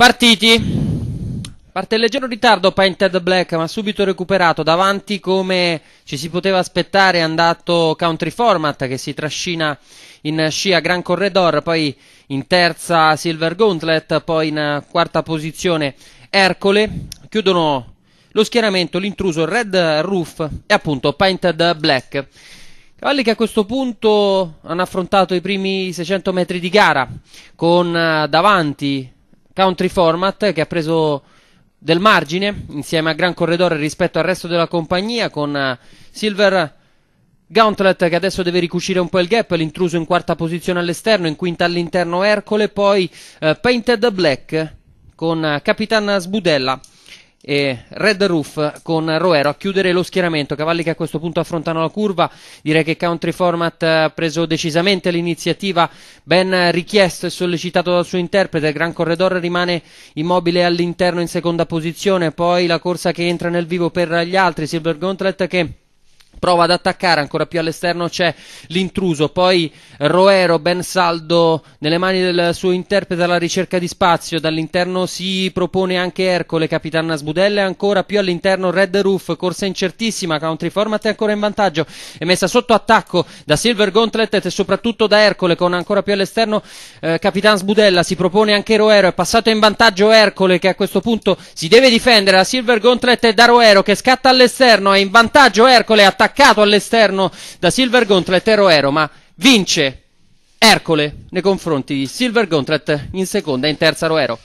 Partiti. Parte il leggero ritardo Painted Black, ma subito recuperato. Davanti, come ci si poteva aspettare, è andato Country Format che si trascina in scia Gran Corredor, poi in terza Silver Gauntlet, poi in quarta posizione Ercole. Chiudono lo schieramento, l'intruso Red Roof e appunto Painted Black. Cavalli che a questo punto hanno affrontato i primi 600 metri di gara con eh, davanti country format che ha preso del margine insieme a Gran Corredore rispetto al resto della compagnia con eh, Silver Gauntlet che adesso deve ricucire un po' il gap, l'intruso in quarta posizione all'esterno, in quinta all'interno Ercole, poi eh, Painted Black con eh, Capitan Sbudella e Red Roof con Roero a chiudere lo schieramento. Cavalli che a questo punto affrontano la curva. Direi che Country Format ha preso decisamente l'iniziativa, ben richiesto e sollecitato dal suo interprete. Il Gran Corredor rimane immobile all'interno in seconda posizione. Poi la corsa che entra nel vivo per gli altri. Silver Gauntlet che prova ad attaccare ancora più all'esterno c'è l'intruso poi Roero ben saldo nelle mani del suo interprete alla ricerca di spazio dall'interno si propone anche Ercole capitana Sbudella ancora più all'interno Red Roof corsa incertissima Country Format è ancora in vantaggio è messa sotto attacco da Silver Gauntlet e soprattutto da Ercole con ancora più all'esterno eh, capitan Sbudella si propone anche Roero è passato in vantaggio Ercole che a questo punto si deve difendere la Silver Gauntlet è da Roero che scatta all'esterno è in vantaggio Ercole attaccato all'esterno da Silver Gauntlet Roero, ma vince Ercole nei confronti di Silver Gauntlet in seconda e in terza Roero.